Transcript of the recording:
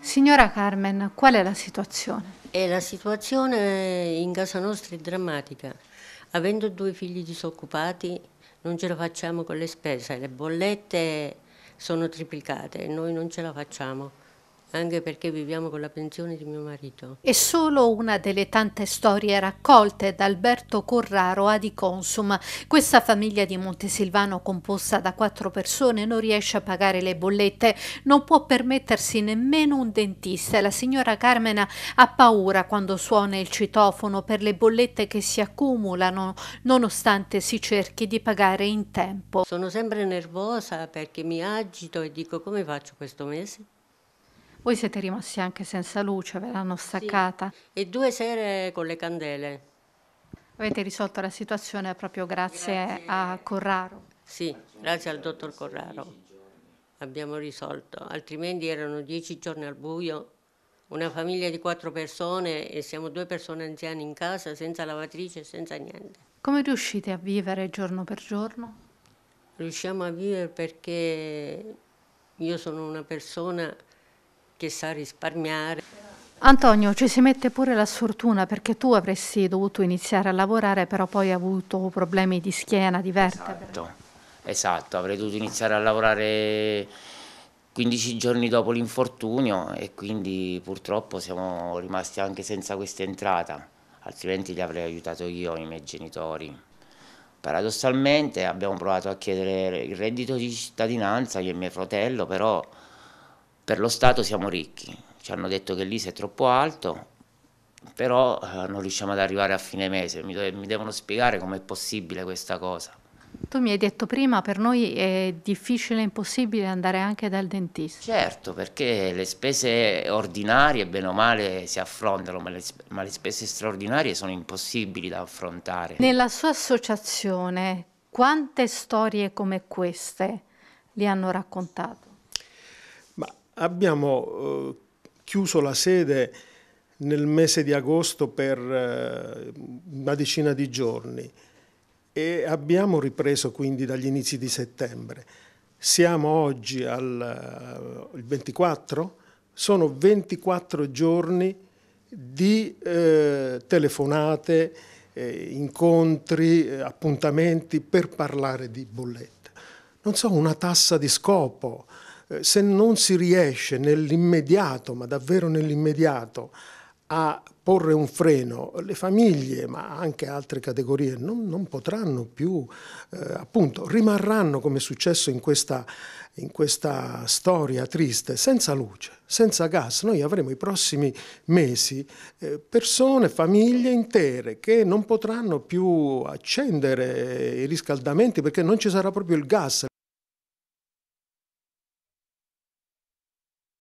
Signora Carmen, qual è la situazione? E la situazione in casa nostra è drammatica. Avendo due figli disoccupati non ce la facciamo con le spese, le bollette sono triplicate e noi non ce la facciamo anche perché viviamo con la pensione di mio marito. È solo una delle tante storie raccolte da Alberto Corraro ad Iconsum. Questa famiglia di Montesilvano, composta da quattro persone, non riesce a pagare le bollette, non può permettersi nemmeno un dentista e la signora Carmena ha paura quando suona il citofono per le bollette che si accumulano, nonostante si cerchi di pagare in tempo. Sono sempre nervosa perché mi agito e dico come faccio questo mese? Voi siete rimasti anche senza luce, ve l'hanno staccata. Sì. E due sere con le candele. Avete risolto la situazione proprio grazie, grazie. a Corraro. Sì, grazie al dottor Corraro abbiamo risolto, altrimenti erano dieci giorni al buio, una famiglia di quattro persone e siamo due persone anziane in casa senza lavatrice, senza niente. Come riuscite a vivere giorno per giorno? Riusciamo a vivere perché io sono una persona che sa risparmiare. Antonio, ci si mette pure la sfortuna perché tu avresti dovuto iniziare a lavorare, però poi hai avuto problemi di schiena, di vertebre. Esatto, esatto. avrei dovuto iniziare a lavorare 15 giorni dopo l'infortunio e quindi purtroppo siamo rimasti anche senza questa entrata, altrimenti li avrei aiutato io, e i miei genitori. Paradossalmente abbiamo provato a chiedere il reddito di cittadinanza, io e mio fratello, però per lo Stato siamo ricchi, ci hanno detto che l'ISE è troppo alto, però eh, non riusciamo ad arrivare a fine mese, mi, mi devono spiegare com'è possibile questa cosa. Tu mi hai detto prima, per noi è difficile e impossibile andare anche dal dentista. Certo, perché le spese ordinarie, bene o male, si affrontano, ma le, ma le spese straordinarie sono impossibili da affrontare. Nella sua associazione, quante storie come queste le hanno raccontate? Abbiamo eh, chiuso la sede nel mese di agosto per eh, una decina di giorni e abbiamo ripreso quindi dagli inizi di settembre. Siamo oggi al 24, eh, sono 24 giorni di eh, telefonate, eh, incontri, eh, appuntamenti per parlare di bollette. Non so, una tassa di scopo, eh, se non si riesce nell'immediato, ma davvero nell'immediato, a porre un freno, le famiglie, ma anche altre categorie, non, non potranno più, eh, appunto, rimarranno, come è successo in questa, in questa storia triste, senza luce, senza gas. Noi avremo i prossimi mesi eh, persone, famiglie intere che non potranno più accendere i riscaldamenti perché non ci sarà proprio il gas.